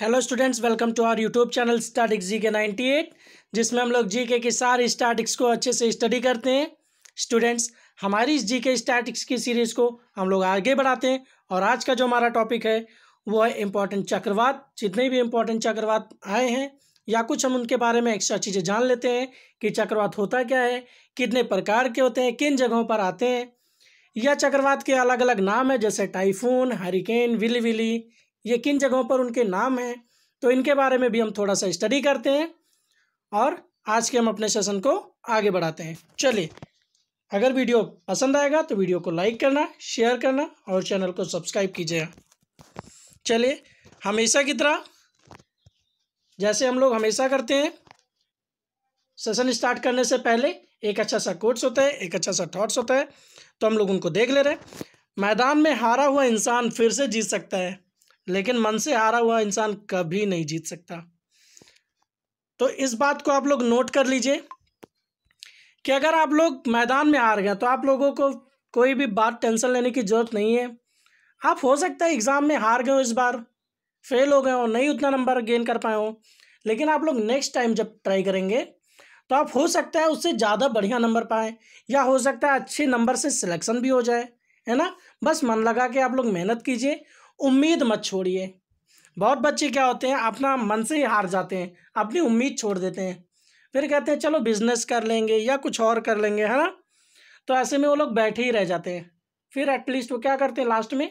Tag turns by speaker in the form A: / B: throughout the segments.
A: hello students welcome to our YouTube channel static G K ninety eight जिसमें हम लोग जी के सारे स्टैटिक्स स्टार्टिक्स को अच्छे से स्टडी करते हैं स्टूडेंट्स हमारी इस जी के स्टार्टिक्स की सीरीज़ को हम लोग आगे बढ़ाते हैं और आज का जो हमारा टॉपिक है वो है इम्पॉर्टेंट चक्रवात जितने भी इम्पोर्टेंट चक्रवात आए हैं या कुछ हम उनके बारे में एक्स्ट्रा चीज़ें जान लेते हैं कि चक्रवात होता क्या है कितने प्रकार के होते हैं किन जगहों पर आते हैं या चक्रवात के अलग अलग नाम है जैसे टाइफून हरिकेन विली विली ये किन जगहों पर उनके नाम हैं तो इनके बारे में भी हम थोड़ा सा स्टडी करते हैं और आज के हम अपने सेशन को आगे बढ़ाते हैं चलिए अगर वीडियो पसंद आएगा तो वीडियो को लाइक करना शेयर करना और चैनल को सब्सक्राइब कीजिएगा चलिए हमेशा की तरह जैसे हम लोग हमेशा करते हैं सेशन स्टार्ट करने से पहले एक अच्छा सा कोर्ट्स होता है एक अच्छा सा थॉट्स होता है तो हम लोग उनको देख ले रहे हैं मैदान में हारा हुआ इंसान फिर से जीत सकता है लेकिन मन से हारा हुआ इंसान कभी नहीं जीत सकता तो इस बात को आप लोग नोट कर लीजिए कि अगर आप लोग मैदान में हार गए तो आप लोगों को कोई भी बात टेंशन लेने की ज़रूरत नहीं है आप हो सकता है एग्ज़ाम में हार गए हो इस बार फेल हो गए हो नहीं उतना नंबर गेन कर पाए हो लेकिन आप लोग नेक्स्ट टाइम जब ट्राई करेंगे तो आप हो सकता है उससे ज़्यादा बढ़िया नंबर पाएँ या हो सकता है अच्छे नंबर से सिलेक्शन भी हो जाए है ना बस मन लगा के आप लोग मेहनत कीजिए उम्मीद मत छोड़िए बहुत बच्चे क्या होते हैं अपना मन से ही हार जाते हैं अपनी उम्मीद छोड़ देते हैं फिर कहते हैं चलो बिजनेस कर लेंगे या कुछ और कर लेंगे है ना तो ऐसे में वो लोग बैठे ही रह जाते हैं फिर एटलीस्ट वो क्या करते हैं लास्ट में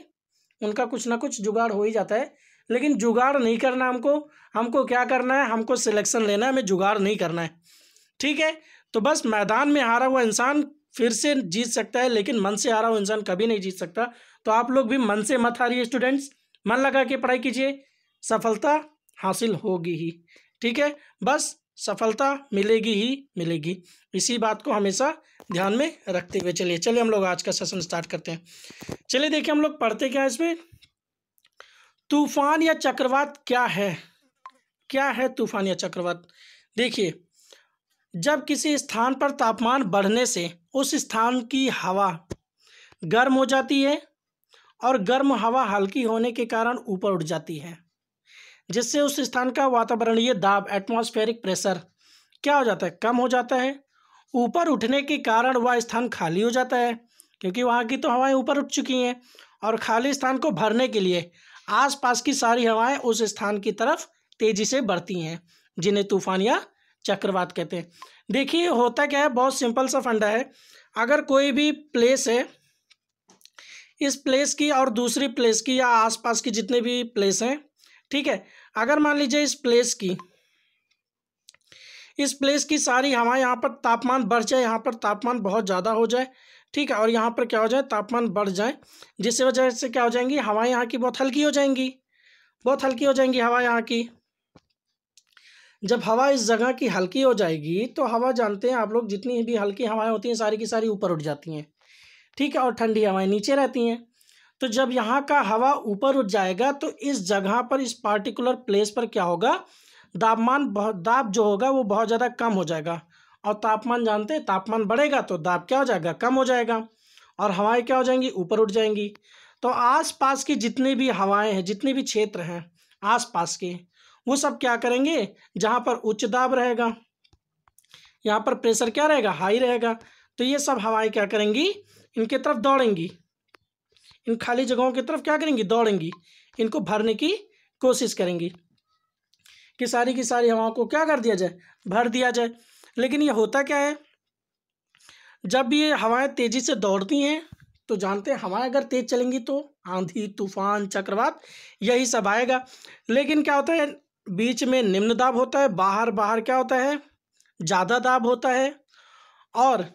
A: उनका कुछ ना कुछ जुगाड़ हो ही जाता है लेकिन जुगाड़ नहीं करना हमको हमको क्या करना है हमको सिलेक्शन लेना है हमें जुगाड़ नहीं करना है ठीक है तो बस मैदान में हारा हुआ इंसान फिर से जीत सकता है लेकिन मन से हारा हुआ इंसान कभी नहीं जीत सकता तो आप लोग भी मन से मत हारिए स्टूडेंट्स मन लगा के पढ़ाई कीजिए सफलता हासिल होगी ही ठीक है बस सफलता मिलेगी ही मिलेगी इसी बात को हमेशा ध्यान में रखते हुए चलिए चलिए हम लोग आज का सेशन स्टार्ट करते हैं चलिए देखिए हम लोग पढ़ते क्या इसमें तूफान या चक्रवात क्या है क्या है तूफान या चक्रवात देखिए जब किसी स्थान पर तापमान बढ़ने से उस स्थान की हवा गर्म हो जाती है और गर्म हवा हल्की होने के कारण ऊपर उठ जाती है जिससे उस स्थान का वातावरणीय दाब एटमॉस्फेरिक प्रेशर क्या हो जाता है कम हो जाता है ऊपर उठने के कारण वह स्थान खाली हो जाता है क्योंकि वहाँ की तो हवाएं ऊपर उठ चुकी हैं और खाली स्थान को भरने के लिए आसपास की सारी हवाएं उस स्थान की तरफ तेज़ी से बढ़ती हैं जिन्हें तूफान या चक्रवात कहते हैं देखिए होता क्या है बहुत सिंपल सा फंडा है अगर कोई भी प्लेस है इस प्लेस की और दूसरी प्लेस की या आसपास की जितने भी प्लेस हैं ठीक है अगर मान लीजिए इस प्लेस की इस प्लेस की सारी हवा यहाँ पर तापमान बढ़ जाए यहाँ पर तापमान बहुत ज़्यादा हो जाए ठीक है और यहाँ पर क्या हो जाए तापमान बढ़ जाए जिस वजह से क्या हो जाएंगी हवाएँ यहाँ की बहुत हल्की हो जाएंगी बहुत हल्की हो जाएंगी हवा यहाँ की जब हवा इस जगह की हल्की हो जाएगी तो हवा जानते हैं आप लोग जितनी भी हल्की हवाएं होती हैं सारी की सारी ऊपर उठ जाती हैं ठीक है और ठंडी हवाएं नीचे रहती हैं तो जब यहाँ का हवा ऊपर उठ जाएगा तो इस जगह पर इस पार्टिकुलर प्लेस पर क्या होगा तापमान बहुत दाब जो होगा वो बहुत ज़्यादा कम हो जाएगा और तापमान जानते हैं तापमान बढ़ेगा तो दाब क्या हो जाएगा कम हो जाएगा और हवाएं क्या हो जाएंगी ऊपर उठ जाएंगी तो आसपास की जितनी भी हवाएं हैं जितने भी क्षेत्र हैं आसपास के वो सब क्या करेंगे जहाँ पर उच्च दाब रहेगा यहाँ पर प्रेशर क्या रहेगा हाई रहेगा तो ये सब हवाएं क्या करेंगी इनके तरफ दौड़ेंगी इन खाली जगहों की तरफ क्या करेंगी दौड़ेंगी इनको भरने की कोशिश करेंगी कि सारी की सारी हवाओं को क्या कर दिया जाए भर दिया जाए लेकिन ये होता क्या है जब ये हवाएं तेज़ी से दौड़ती हैं तो जानते हैं हवाएं अगर तेज़ चलेंगी तो आंधी तूफान चक्रवात यही सब आएगा लेकिन क्या होता है बीच में निम्न दाब होता है बाहर बाहर क्या होता है ज़्यादा दाब होता है और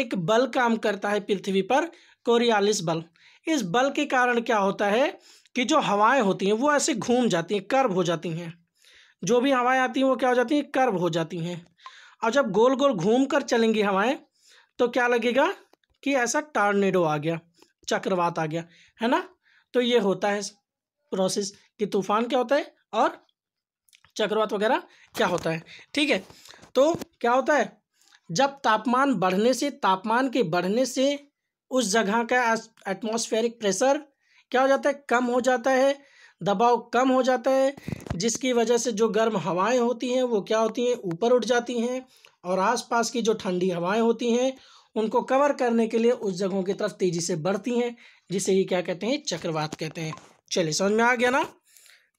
A: एक बल काम करता है पृथ्वी पर कोरियालिस बल इस बल के कारण क्या होता है कि जो हवाएं होती हैं वो ऐसे घूम जाती हैं कर्व हो जाती हैं जो भी हवाएं आती हैं वो क्या हो जाती हैं कर्व हो जाती हैं और जब गोल गोल घूम कर चलेंगी हवाएं तो क्या लगेगा कि ऐसा टार्नेडो आ गया चक्रवात आ गया है ना तो ये होता है प्रोसेस कि तूफान क्या होता है और चक्रवात वगैरह क्या होता है ठीक है तो क्या होता है जब तापमान बढ़ने से तापमान के बढ़ने से उस जगह का एटमॉस्फेरिक प्रेशर क्या हो जाता है कम हो जाता है दबाव कम हो जाता है जिसकी वजह से जो गर्म हवाएं होती हैं वो क्या होती हैं ऊपर उठ जाती हैं और आसपास की जो ठंडी हवाएं होती हैं उनको कवर करने के लिए उस जगहों की तरफ तेज़ी से बढ़ती हैं जिसे ही क्या कहते हैं चक्रवात कहते हैं चलिए समझ में आ गया ना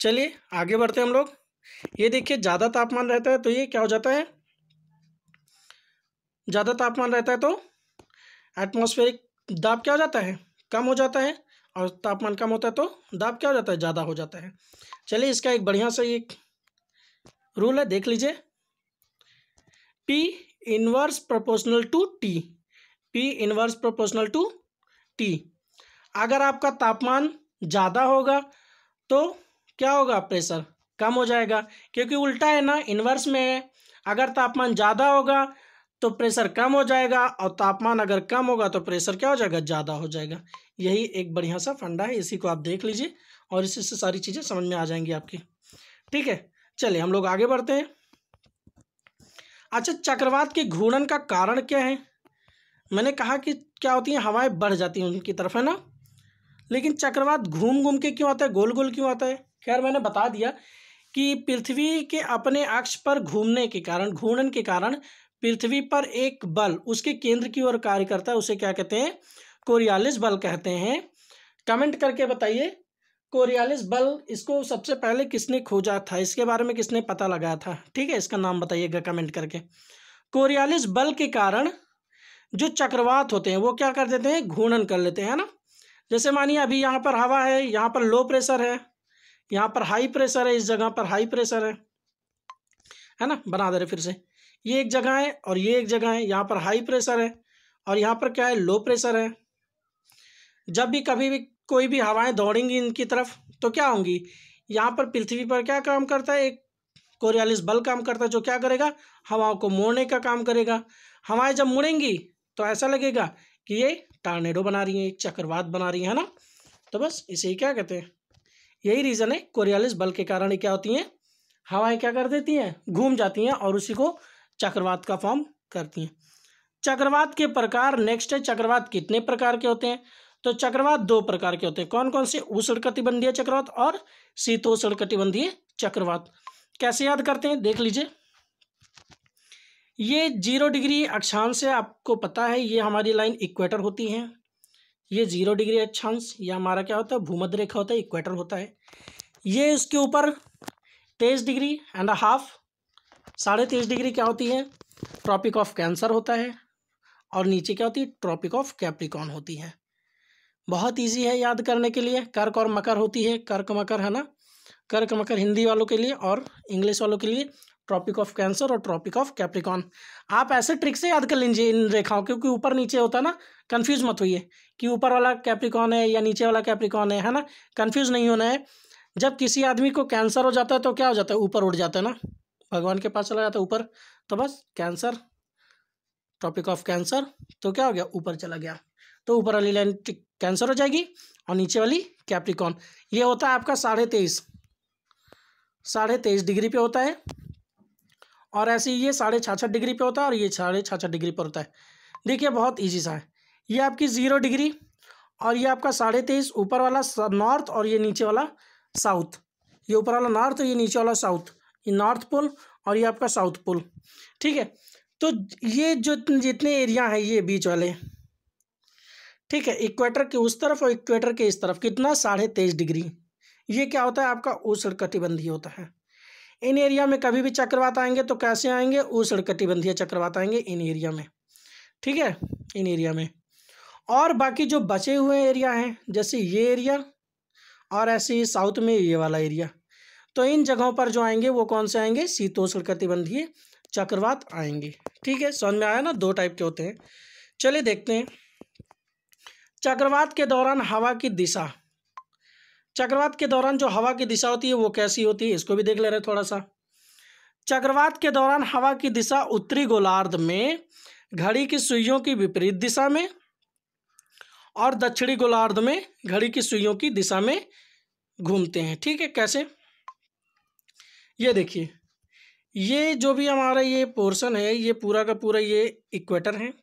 A: चलिए आगे बढ़ते हैं हम लोग ये देखिए ज़्यादा तापमान रहता है तो ये क्या हो जाता है ज़्यादा तापमान रहता है तो एटमॉस्फेरिक दाब क्या हो जाता है कम हो जाता है और तापमान कम होता है तो दाब क्या हो जाता है ज़्यादा हो जाता है चलिए इसका एक बढ़िया सा एक रूल है देख लीजिए P inverse proportional to T P inverse proportional to T अगर आपका तापमान ज़्यादा होगा तो क्या होगा प्रेशर कम हो जाएगा क्योंकि उल्टा है ना इन्वर्स में है अगर तापमान ज़्यादा होगा तो प्रेशर कम हो जाएगा और तापमान अगर कम होगा तो प्रेशर क्या हो जाएगा ज़्यादा हो जाएगा यही एक बढ़िया सा फंडा है इसी को आप देख लीजिए और इसी से सारी चीज़ें समझ में आ जाएंगी आपकी ठीक है चलिए हम लोग आगे बढ़ते हैं अच्छा चक्रवात के घूर्णन का कारण क्या है मैंने कहा कि क्या होती हैं हवाएं बढ़ जाती हैं उनकी तरफ है ना लेकिन चक्रवात घूम घूम के क्यों आता है गोल गोल क्यों आता है खैर मैंने बता दिया कि पृथ्वी के अपने अक्ष पर घूमने के कारण घूर्णन के कारण पृथ्वी पर एक बल उसके केंद्र की ओर कार्य करता है उसे क्या कहते हैं कोरियालिस बल कहते हैं कमेंट करके बताइए कोरियालिस बल इसको सबसे पहले किसने खोजा था इसके बारे में किसने पता लगाया था ठीक है इसका नाम बताइएगा कमेंट करके कोरियालिस बल के कारण जो चक्रवात होते हैं वो क्या कर देते हैं घूर्णन कर लेते हैं ना जैसे मानिए अभी यहाँ पर हवा है यहाँ पर लो प्रेशर है यहाँ पर हाई प्रेशर है इस जगह पर हाई प्रेशर है है ना बना दे रहे फिर से ये एक जगह है और ये एक जगह है यहाँ पर हाई प्रेशर है और यहाँ पर क्या है लो प्रेशर है जब भी कभी भी कोई भी हवाएं दौड़ेंगी इनकी तरफ तो क्या होंगी यहाँ पर पृथ्वी पर क्या काम करता है एक कोरियालिस बल काम करता है जो क्या करेगा हवाओं को मोड़ने का काम करेगा हवाएं जब मुड़ेंगी तो ऐसा लगेगा कि ये टार्नेडो बना रही है एक चक्रवात बना रही है ना तो बस इसे ही क्या कहते हैं यही रीज़न है कोरियालिस बल के कारण क्या होती हैं हवाएं क्या कर देती हैं घूम जाती हैं और उसी को चक्रवात का फॉर्म करती हैं चक्रवात के प्रकार नेक्स्ट है चक्रवात कितने प्रकार के होते हैं तो चक्रवात दो प्रकार के होते हैं कौन कौन से कटिबंधीय चक्रवात और शीतोष्ण कटिबंधीय चक्रवात कैसे याद करते हैं देख लीजिए ये जीरो डिग्री अक्षांश है आपको पता है ये हमारी लाइन इक्वेटर होती है ये जीरो डिग्री अक्षांश ये हमारा क्या होता है भूमध्य रेखा होता है इक्वेटर होता है ये इसके ऊपर तेईस डिग्री एंड हाफ साढ़े तीस डिग्री क्या होती है ट्रॉपिक ऑफ कैंसर होता है और नीचे क्या होती है ट्रॉपिक ऑफ कैप्रिकॉन होती है बहुत ईजी है याद करने के लिए कर्क और मकर होती है कर्क मकर है ना कर्क मकर हिंदी वालों के लिए और इंग्लिश वालों के लिए ट्रॉपिक ऑफ कैंसर और ट्रॉपिक ऑफ कैप्रिकॉन आप ऐसे ट्रिक से याद कर लीजिए इन रेखाओं क्योंकि ऊपर नीचे होता है ना कन्फ्यूज मत होइए कि ऊपर वाला कैप्रिकॉन है या नीचे वाला कैप्रिकॉन है है ना कन्फ्यूज नहीं होना है जब किसी आदमी को कैंसर हो जाता है तो क्या हो जाता है ऊपर उठ जाता है ना भगवान के पास चला जाता है ऊपर तो बस कैंसर टॉपिक ऑफ कैंसर तो क्या हो गया ऊपर चला गया तो ऊपर वाली लाइन कैंसर हो जाएगी और नीचे वाली कैप्रिकॉन ये होता है आपका साढ़े तेईस साढ़े तेईस डिग्री पे होता है और ऐसे ही ये साढ़े छाछठ डिग्री पे होता है और ये साढ़े छाछठ डिग्री पर होता है देखिए बहुत ईजी सा है ये आपकी ज़ीरो डिग्री और ये आपका साढ़े तेईस ऊपर वाला नॉर्थ और ये नीचे वाला साउथ ये ऊपर वाला नॉर्थ और ये नीचे वाला साउथ नॉर्थ पोल और ये आपका साउथ पोल ठीक है तो ये जो जितने एरिया है ये बीच वाले ठीक है इक्वेटर के उस तरफ और इक्वेटर के इस तरफ कितना साढ़े तेईस डिग्री ये क्या होता है आपका कटिबंधीय होता है इन एरिया में कभी भी चक्रवात आएंगे तो कैसे आएंगे कटिबंधीय चक्रवात आएंगे इन एरिया में ठीक है इन एरिया में और बाकी जो बचे हुए एरिया हैं जैसे ये एरिया और ऐसे ही साउथ में ये वाला एरिया तो इन जगहों पर जो आएंगे वो कौन से आएंगे शीतोष्ण कटिबंधीय चक्रवात आएंगे ठीक है समझ में आया ना दो टाइप के होते हैं चलिए देखते हैं चक्रवात के दौरान हवा की दिशा चक्रवात के दौरान जो हवा की दिशा होती है वो कैसी होती है इसको भी देख ले रहे थोड़ा सा चक्रवात के दौरान हवा की दिशा उत्तरी गोलार्ध में घड़ी की सुइयों की विपरीत दिशा में और दक्षिणी गोलार्ध में घड़ी की सुइयों की दिशा में घूमते हैं ठीक है कैसे ये देखिए ये जो भी हमारा ये पोर्शन है ये पूरा का पूरा ये इक्वेटर है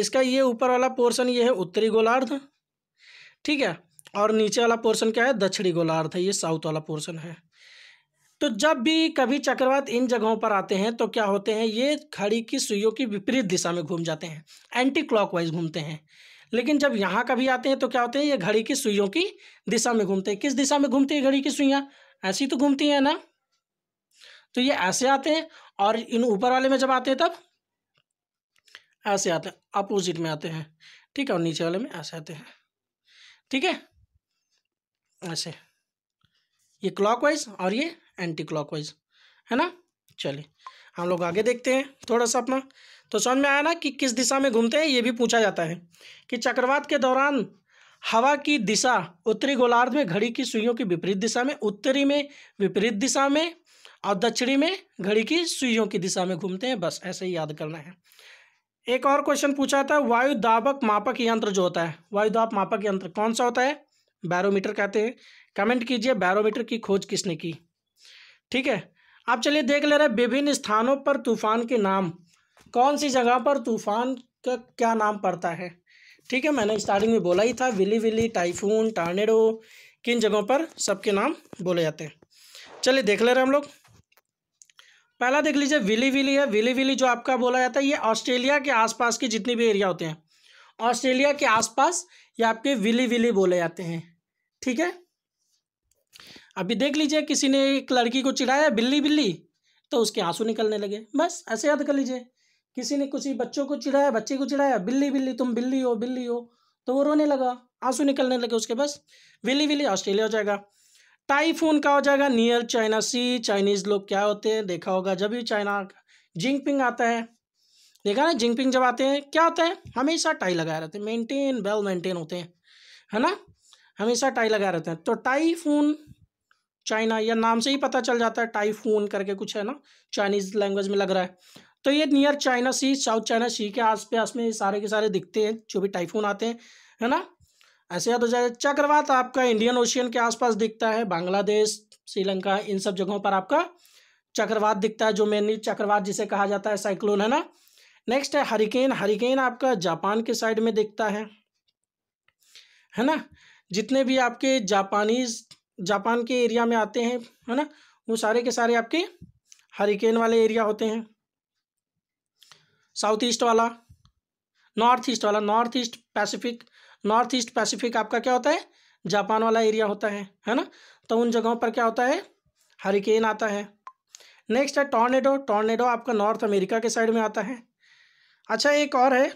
A: इसका ये ऊपर वाला पोर्शन ये है उत्तरी गोलार्ध ठीक है और नीचे वाला पोर्शन क्या है दक्षिणी गोलार्ध है ये साउथ वाला पोर्शन है तो जब भी कभी चक्रवात इन जगहों पर आते हैं तो क्या होते हैं ये खड़ी की सुइयों की विपरीत दिशा में घूम जाते हैं एंटी क्लॉकवाइज घूमते हैं लेकिन जब यहाँ कभी आते हैं तो क्या होते हैं ये घड़ी की सुइयों की दिशा में घूमते हैं किस दिशा में घूमती है घड़ी की सुइयाँ ऐसी तो घूमती हैं ना तो ये ऐसे आते हैं और इन ऊपर वाले में जब आते हैं तब ऐसे आते हैं अपोजिट में आते हैं ठीक है और नीचे वाले में ऐसे आते हैं ठीक है ऐसे ये क्लॉकवाइज और ये एंटी क्लॉकवाइज है ना चलिए हम लोग आगे देखते हैं थोड़ा सा अपना तो समझ में आया ना कि किस दिशा में घूमते हैं ये भी पूछा जाता है कि चक्रवात के दौरान हवा की दिशा उत्तरी गोलार्ध में घड़ी की सुइयों की विपरीत दिशा में उत्तरी में विपरीत दिशा में और दक्षिणी में घड़ी की सुइयों की दिशा में घूमते हैं बस ऐसे ही याद करना है एक और क्वेश्चन पूछा था वायु दाबक मापक यंत्र जो होता है वायु दाब मापक यंत्र कौन सा होता है बैरोमीटर कहते हैं कमेंट कीजिए बैरोमीटर की खोज किसने की ठीक है आप चलिए देख ले रहे हैं विभिन्न स्थानों पर तूफान के नाम कौन सी जगह पर तूफान का क्या नाम पड़ता है ठीक है मैंने स्टार्टिंग में बोला ही था विली विली टाइफून टार्नेडो किन जगहों पर सबके नाम बोले जाते हैं चलिए देख ले रहे हैं हम लोग पहला देख लीजिए विली विली है विली विली जो आपका बोला जाता है ये ऑस्ट्रेलिया के आसपास के जितने भी एरिया होते हैं ऑस्ट्रेलिया के आसपास ये आपके विली विली बोले जाते हैं ठीक है अभी देख लीजिए किसी ने एक लड़की को चिढ़ाया बिल्ली बिल्ली तो उसके आंसू निकलने लगे बस ऐसे याद कर लीजिए किसी ने किसी बच्चों को चिढ़ाया बच्चे को चिढ़ाया बिल्ली बिल्ली तुम बिल्ली हो बिल्ली हो तो वो रोने लगा आंसू निकलने लगे उसके बस विली विली ऑस्ट्रेलिया हो जाएगा टाइफून का हो जाएगा नियर चाइना सी चाइनीज लोग क्या होते हैं देखा होगा जब भी चाइना जिंगपिंग आता है देखा ना जिंगपिंग जब आते हैं क्या होता है हमेशा टाई लगाए रहते हैं मेंटेन वेल मेंटेन होते हैं है ना हमेशा टाई लगाए रहते हैं तो टाइफून चाइना या नाम से ही पता चल जाता है टाइफून करके कुछ है ना चाइनीज़ लैंग्वेज में लग रहा है तो ये near China Sea South China Sea के आस पास में सारे के सारे दिखते हैं जो भी टाइफून आते हैं है ना ऐसे याद हो जाएगा चक्रवात आपका इंडियन ओशियन के आसपास दिखता है बांग्लादेश श्रीलंका इन सब जगहों पर आपका चक्रवात दिखता है जो मेनली चक्रवात जिसे कहा जाता है साइक्लोन है ना नेक्स्ट है हरिकेन हरिकेन आपका जापान के साइड में दिखता है है ना जितने भी आपके जापानीज जापान के एरिया में आते हैं है ना वो सारे के सारे आपके हरिकेन वाले एरिया होते हैं साउथ ईस्ट वाला नॉर्थ ईस्ट वाला north east Pacific north east Pacific आपका क्या होता है जापान वाला एरिया होता है है ना तो उन जगहों पर क्या होता है हरिकेन आता है नेक्स्ट है टॉर्नेडो टॉर्नेडो आपका नॉर्थ अमेरिका के साइड में आता है अच्छा एक और है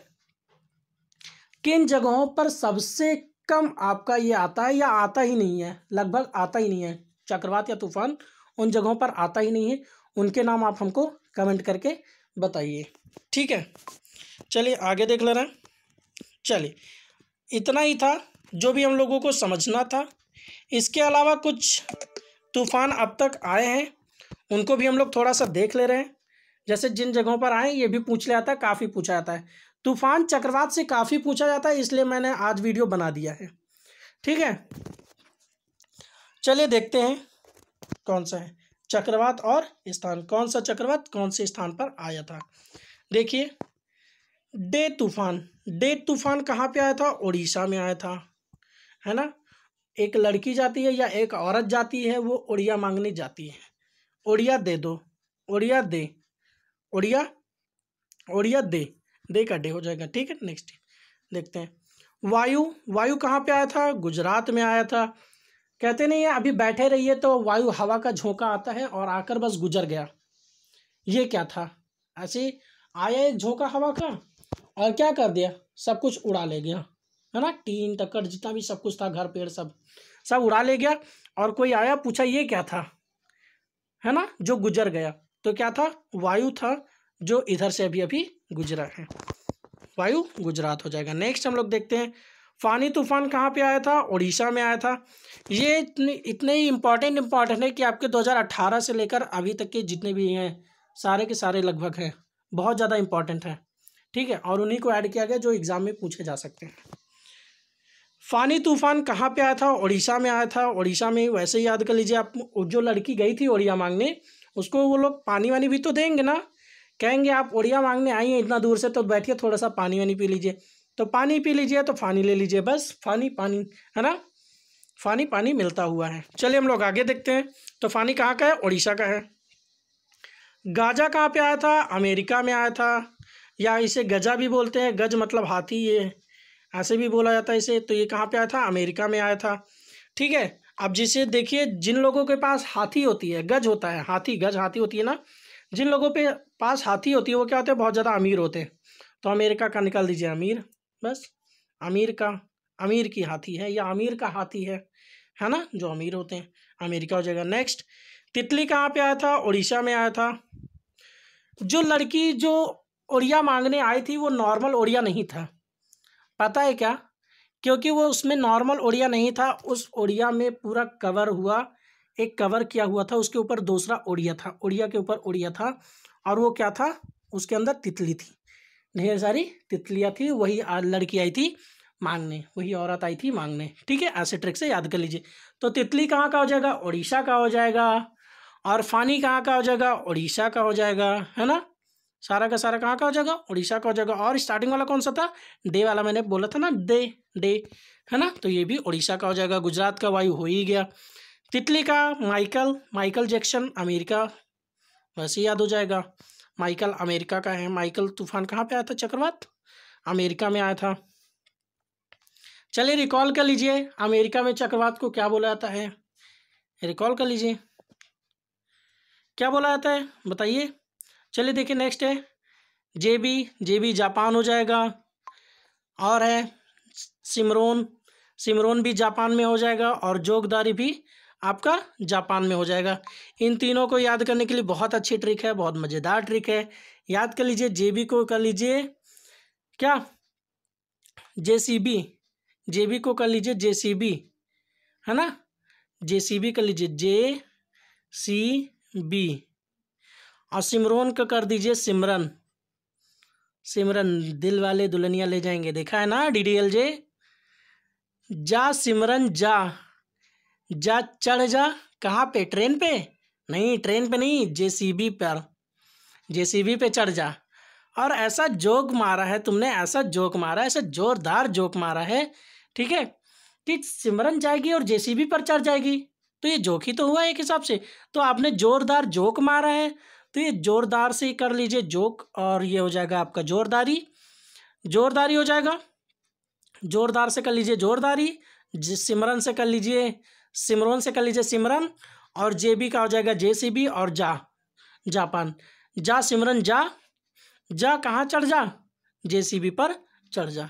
A: किन जगहों पर सबसे कम आपका ये आता है या आता ही नहीं है लगभग आता ही नहीं है चक्रवात या तूफान उन जगहों पर आता ही नहीं है उनके नाम आप हमको कमेंट करके बताइए ठीक है चलिए आगे देख ले रहे हैं चलिए इतना ही था जो भी हम लोगों को समझना था इसके अलावा कुछ तूफ़ान अब तक आए हैं उनको भी हम लोग थोड़ा सा देख ले रहे हैं जैसे जिन जगहों पर आए ये भी पूछ लिया था काफ़ी पूछा जाता है तूफ़ान चक्रवात से काफ़ी पूछा जाता है इसलिए मैंने आज वीडियो बना दिया है ठीक है चलिए देखते हैं कौन सा है चक्रवात और स्थान कौन सा चक्रवात कौन से स्थान पर आया था देखिए डे तूफान डेट तूफान कहाँ पे आया था उड़ीसा में आया था है ना एक लड़की जाती है या एक औरत जाती है वो उड़िया मांगने जाती है उड़िया दे दो उड़िया दे उड़िया उड़िया दे दे का डे हो जाएगा ठीक है नेक्स्ट देखते हैं वायु वायु कहाँ पे आया था गुजरात में आया था कहते नहीं है अभी बैठे रहिए तो वायु हवा का झोंका आता है और आकर बस गुजर गया ये क्या था ऐसे आया एक झोंका हवा का और क्या कर दिया सब कुछ उड़ा ले गया है ना टीन तकड़ जितना भी सब कुछ था घर पेड़ सब सब उड़ा ले गया और कोई आया पूछा ये क्या था है ना जो गुजर गया तो क्या था वायु था जो इधर से अभी अभी गुजरा है वायु गुजरात हो जाएगा नेक्स्ट हम लोग देखते हैं फानी तूफान कहाँ पे आया था उड़ीसा में आया था ये इतने इतने ही इम्पॉर्टेंट इम्पॉर्टेंट है कि आपके 2018 से लेकर अभी तक के जितने भी हैं सारे के सारे लगभग हैं बहुत ज़्यादा इम्पॉर्टेंट हैं ठीक है और उन्हीं को ऐड किया गया जो एग्ज़ाम में पूछे जा सकते हैं फ़ानी तूफ़ान कहाँ पे आया था उड़ीसा में आया था उड़ीसा में वैसे ही याद कर लीजिए आप जो लड़की गई थी ओडिया मांगने उसको वो लोग पानी वानी भी तो देंगे ना कहेंगे आप ओडिया मांगने आई हैं इतना दूर से तो बैठिए थोड़ा सा पानी वानी पी लीजिए तो पानी पी लीजिए तो फानी ले लीजिए बस फानी पानी है ना फानी पानी मिलता हुआ है चलिए हम लोग आगे देखते हैं तो फानी कहाँ का है उड़ीसा का है गाजा कहाँ पे आया था अमेरिका में आया था या इसे गजा भी बोलते हैं गज मतलब हाथी ये ऐसे भी बोला जाता है इसे तो ये कहाँ पे आया था अमेरिका में आया था ठीक है अब जिसे देखिए जिन लोगों के पास हाथी होती है गज होता है हाथी गज हाथी होती है ना जिन लोगों पे पास हाथी होती है वो क्या होते हैं बहुत ज़्यादा अमीर होते हैं तो अमेरिका का निकाल दीजिए अमीर बस अमीर का अमीर की हाथी है या अमीर का हाथी है है ना जो अमीर होते हैं अमेरिका हो जाएगा नेक्स्ट तितली कहाँ पे आया था उड़ीसा में आया था जो लड़की जो ओडिया मांगने आई थी वो नॉर्मल ओडिया नहीं था पता है क्या क्योंकि वो उसमें नॉर्मल ओडिया नहीं था उस ओडिया में पूरा कवर हुआ एक कवर किया हुआ था उसके ऊपर दूसरा ओडिया था ओडिया के ऊपर ओडिया था और वो क्या था उसके अंदर तितली थी ढेर सारी तितलियाँ थी वही लड़की आई थी मांगने वही औरत आई थी मांगने ठीक है ऐसे ट्रिक से याद कर लीजिए तो तितली कहाँ का हो जाएगा उड़ीसा का हो जाएगा और फानी कहाँ का हो जाएगा उड़ीसा का हो जाएगा है ना सारा का सारा कहाँ का हो जाएगा उड़ीसा का हो जाएगा और स्टार्टिंग वाला कौन सा था डे वाला मैंने बोला था ना डे डे है ना तो ये भी उड़ीसा का हो जाएगा गुजरात का वायु हो ही गया तितली का माइकल माइकल जैक्सन अमेरिका वैसे याद हो जाएगा माइकल अमेरिका का है माइकल तूफान कहाँ पे आया था चक्रवात अमेरिका में आया था चलिए रिकॉल कर लीजिए अमेरिका में चक्रवात को क्या बोला जाता है रिकॉल कर लीजिए क्या बोला जाता है बताइए चलिए देखिए नेक्स्ट है J B J B Japan हो जाएगा और है सिमरोन सिमरोन भी जापान में हो जाएगा और जोगदारी भी आपका जापान में हो जाएगा इन तीनों को याद करने के लिए बहुत अच्छी ट्रिक है बहुत मज़ेदार ट्रिक है याद कर लीजिए जे बी को कर लीजिए क्या जे सी बी जे बी को कर लीजिए जे सी बी है ना जे सी बी कर लीजिए जे सी बी और सिमरोन का कर दीजिए सिमरन सिमरन दिल वाले दुल्हनिया ले जाएंगे देखा है ना डी जे जा सिमरन जा जा चढ़ जा कहाँ पे ट्रेन पे नहीं ट्रेन पे नहीं जेसीबी पर जेसीबी पे चढ़ जा और ऐसा जोक मारा है तुमने ऐसा जोक मारा है ऐसा जोरदार जोक मारा है ठीक है कि सिमरन जाएगी और जेसीबी पर चढ़ जाएगी तो ये जोक ही तो हुआ एक हिसाब से तो आपने जोरदार जोक मारा है तो ये जोरदार से कर लीजिए जोक और ये हो जाएगा आपका जोरदारी जोरदारी हो जाएगा जोरदार से कर लीजिए जोरदारी सिमरन से कर लीजिए सिमरन से कर लीजिए सिमरन और जे बी का हो जाएगा जे सी बी और जा जापान जा सिमरन जा जा कहाँ चढ़ जा जे सी बी पर चढ़ जा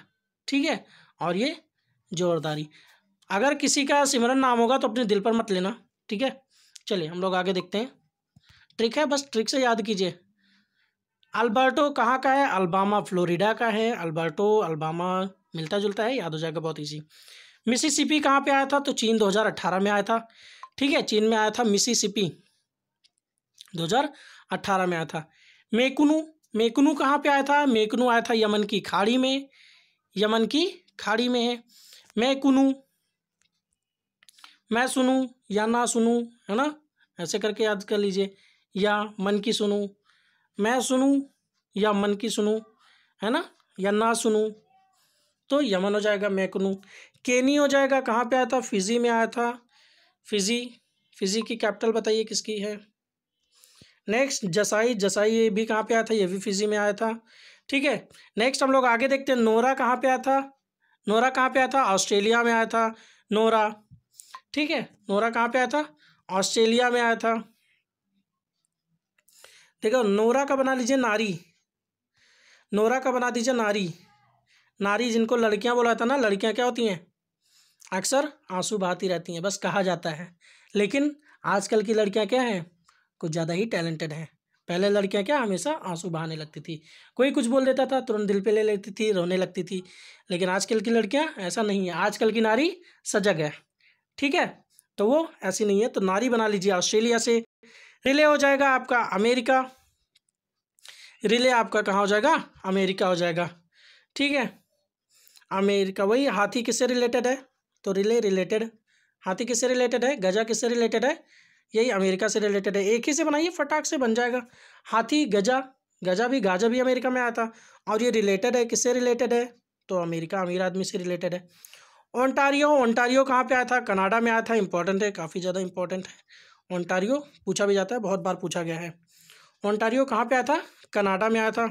A: ठीक है और ये जोरदारी अगर किसी का सिमरन नाम होगा तो अपने दिल पर मत लेना ठीक है चलिए हम लोग आगे देखते हैं ट्रिक है बस ट्रिक से याद कीजिए अल्बर्टो कहाँ का है अल्बामा फ्लोरिडा का है अल्बर्टो अल्बामा मिलता जुलता है याद हो जाएगा बहुत ईजी मिसिसिपी कहाँ पे आया था तो चीन 2018 में आया था ठीक है चीन में आया था मिसिसिपी 2018 में आया था मेकुनू मेकुनू कहाँ पे आया था मेकुनू आया था यमन की खाड़ी में यमन की खाड़ी में है मैकुनू मैं सुनूँ या ना सुनूँ है ना ऐसे करके याद कर लीजिए या मन की सुनूं मैं सुनूं या मन की सुनूं है ना या ना सुनूं तो यमन हो जाएगा मैकनू केनी हो जाएगा कहाँ पे आया था फिजी में आया था फिजी फिजी की कैपिटल बताइए किसकी है नेक्स्ट जसाई जसाई ये भी कहाँ पे आया था ये भी फिजी में आया था ठीक है नेक्स्ट हम लोग आगे देखते हैं नोरा कहाँ पे आया था नोरा कहाँ पे आया था ऑस्ट्रेलिया में आया था नोरा ठीक है नोरा कहाँ पे आया था ऑस्ट्रेलिया में आया था है नोरा का बना लीजिए नारी नोरा का बना दीजिए नारी नारी जिनको लड़कियां बोला जाता ना लड़कियां क्या होती हैं अक्सर आंसू बहाती रहती हैं बस कहा जाता है लेकिन आजकल की लड़कियां क्या हैं कुछ ज़्यादा ही टैलेंटेड हैं पहले लड़कियां क्या हमेशा आंसू बहाने लगती थी कोई कुछ बोल देता था तुरंत दिल पे ले लेती थी रोने लगती थी लेकिन आजकल की लड़कियां ऐसा नहीं है आजकल की नारी सजग है ठीक है तो वो ऐसी नहीं है तो नारी बना लीजिए ऑस्ट्रेलिया से रिले हो जाएगा आपका अमेरिका रिले आपका कहाँ हो जाएगा अमेरिका हो जाएगा ठीक है अमेरिका वही हाथी किससे रिलेटेड है तो रिले रिलेटेड हाथी किससे रिलेटेड है गजा किससे रिलेटेड है यही अमेरिका से रिलेटेड है एक ही से बनाइए फटाक से बन जाएगा हाथी गजा गजा भी गाजा भी अमेरिका में आया था और ये रिलेटेड है किससे रिलेटेड है तो अमेरिका अमीर आदमी से रिलेटेड है ओंटारियो ओंटारियो कहाँ पे आया था कनाडा में आया था इंपॉर्टेंट है काफ़ी ज़्यादा इंपॉर्टेंट है ओंटारियो पूछा भी जाता है बहुत बार पूछा गया है ओंटारियो कहाँ पे आया था कनाडा में आया था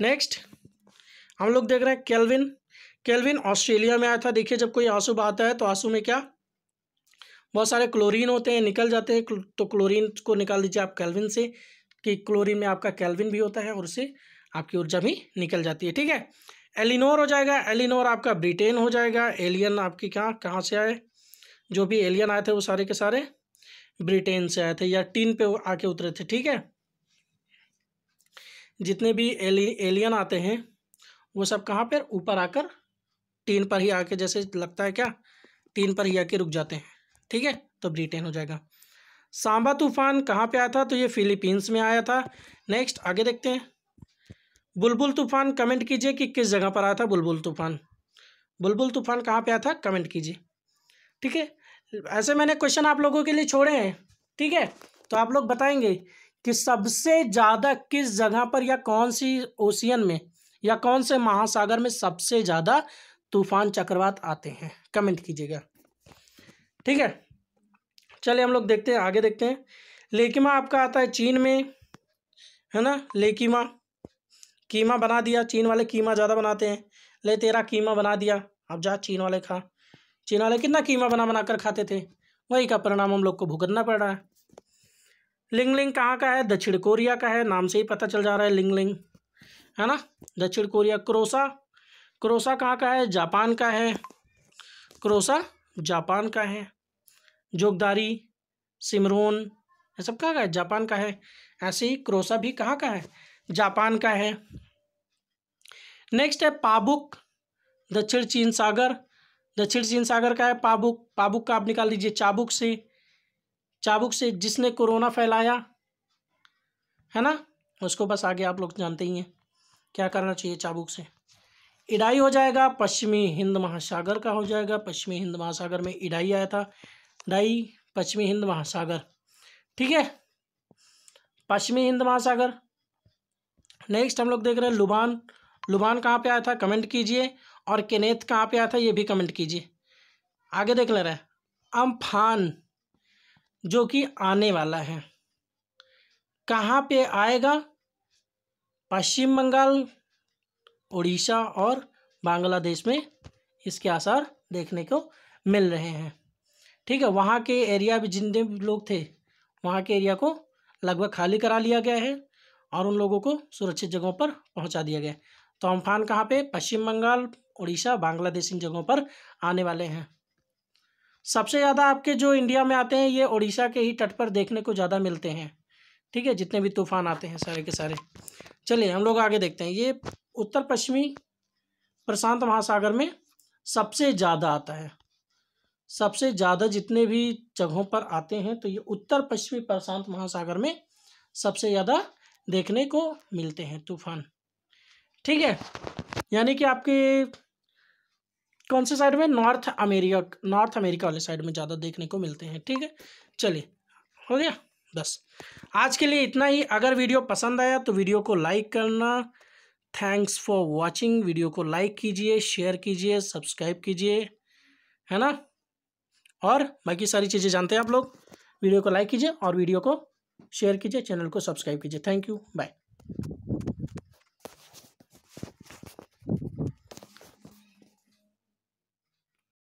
A: नेक्स्ट हम लोग देख रहे हैं केल्विन केल्विन ऑस्ट्रेलिया में आया था देखिए जब कोई आंसू बहाता है तो आंसू में क्या बहुत सारे क्लोरीन होते हैं निकल जाते हैं तो क्लोरीन को निकाल दीजिए आप कैलविन से कि क्लोरीन में आपका कैलविन भी होता है और उससे आपकी ऊर्जा भी निकल जाती है ठीक है एलिनोर हो जाएगा एलिनोर आपका ब्रिटेन हो जाएगा एलियन आपकी कहाँ कहाँ से आए जो भी एलियन आए थे वो सारे के सारे ब्रिटेन से आए थे या टीन पे आके उतरे थे ठीक है जितने भी एलि, एलियन आते हैं वो सब कहाँ पर ऊपर आकर टीन पर ही आके जैसे लगता है क्या टीन पर ही आके रुक जाते हैं ठीक है तो ब्रिटेन हो जाएगा सांबा तूफान कहाँ पे आया था तो ये फिलीपींस में आया था नेक्स्ट आगे देखते हैं बुलबुल तूफान कमेंट कीजिए कि किस जगह पर आया था बुलबुल तूफान बुलबुल तूफान कहाँ पे आया था कमेंट कीजिए ठीक है ऐसे मैंने क्वेश्चन आप लोगों के लिए छोड़े हैं ठीक है तो आप लोग बताएंगे कि सबसे ज़्यादा किस जगह पर या कौन सी ओशियन में या कौन से महासागर में सबसे ज़्यादा तूफान चक्रवात आते हैं कमेंट कीजिएगा ठीक है चलिए हम लोग देखते हैं आगे देखते हैं लेकिमा आपका आता है चीन में है ना लेकीमा कीमा बना दिया चीन वाले कीमा ज़्यादा बनाते हैं ले तेरा कीमा बना दिया अब जा चीन वाले खा चीन वाले कितना कीमा बना बना कर खाते थे वही का परिणाम हम लोग को भुगतना पड़ रहा है लिंगलिंग लिंग कहाँ का है दक्षिण कोरिया का है नाम से ही पता चल जा रहा है लिंगलिंग लिंग है ना दक्षिण कोरिया क्रोसा क्रोसा कहाँ का है जापान का है क्रोसा जापान का है जोगदारी सिमरोन ये सब कहाँ का है जापान का है ऐसे ही क्रोसा भी कहाँ का है जापान का है नेक्स्ट है पाबुक दक्षिण चीन सागर दक्षिण चीन सागर का है पाबुक पाबुक का आप निकाल लीजिए चाबुक से चाबुक से जिसने कोरोना फैलाया है ना उसको बस आगे आप लोग जानते ही हैं क्या करना चाहिए चाबुक से इडाई हो जाएगा पश्चिमी हिंद महासागर का हो जाएगा पश्चिमी हिंद महासागर में इडाई आया था डाई पश्चिमी हिंद महासागर ठीक है पश्चिमी हिंद महासागर नेक्स्ट हम लोग देख रहे हैं लुबान लुबान कहाँ पे आया था कमेंट कीजिए और केनेथ कहाँ पे आया था ये भी कमेंट कीजिए आगे देख ले रहे अम्फान जो कि आने वाला है कहाँ पे आएगा पश्चिम बंगाल उड़ीसा और बांग्लादेश में इसके आसार देखने को मिल रहे हैं ठीक है वहाँ के एरिया भी जितने लोग थे वहाँ के एरिया को लगभग खाली करा लिया गया है और उन लोगों को सुरक्षित जगहों पर पहुँचा दिया गया है तो अम्फान कहाँ पे पश्चिम बंगाल उड़ीसा बांग्लादेश इन जगहों पर आने वाले हैं सबसे ज़्यादा आपके जो इंडिया में आते हैं ये उड़ीसा के ही तट पर देखने को ज़्यादा मिलते हैं ठीक है जितने भी तूफान आते हैं सारे के सारे चलिए हम लोग आगे देखते हैं ये उत्तर पश्चिमी प्रशांत महासागर में सबसे ज़्यादा आता है सबसे ज़्यादा जितने भी जगहों पर आते हैं तो ये उत्तर पश्चिमी प्रशांत महासागर में सबसे ज़्यादा देखने को मिलते हैं तूफान ठीक है यानी कि आपके कौन से साइड में नॉर्थ अमेरिका नॉर्थ अमेरिका वाले साइड में ज़्यादा देखने को मिलते हैं ठीक है चलिए हो गया बस आज के लिए इतना ही अगर वीडियो पसंद आया तो वीडियो को लाइक करना थैंक्स फॉर वॉचिंग वीडियो को लाइक कीजिए शेयर कीजिए सब्सक्राइब कीजिए है ना और बाकी सारी चीज़ें जानते हैं आप लोग वीडियो को लाइक कीजिए और वीडियो को शेयर कीजिए चैनल को सब्सक्राइब कीजिए थैंक यू बाय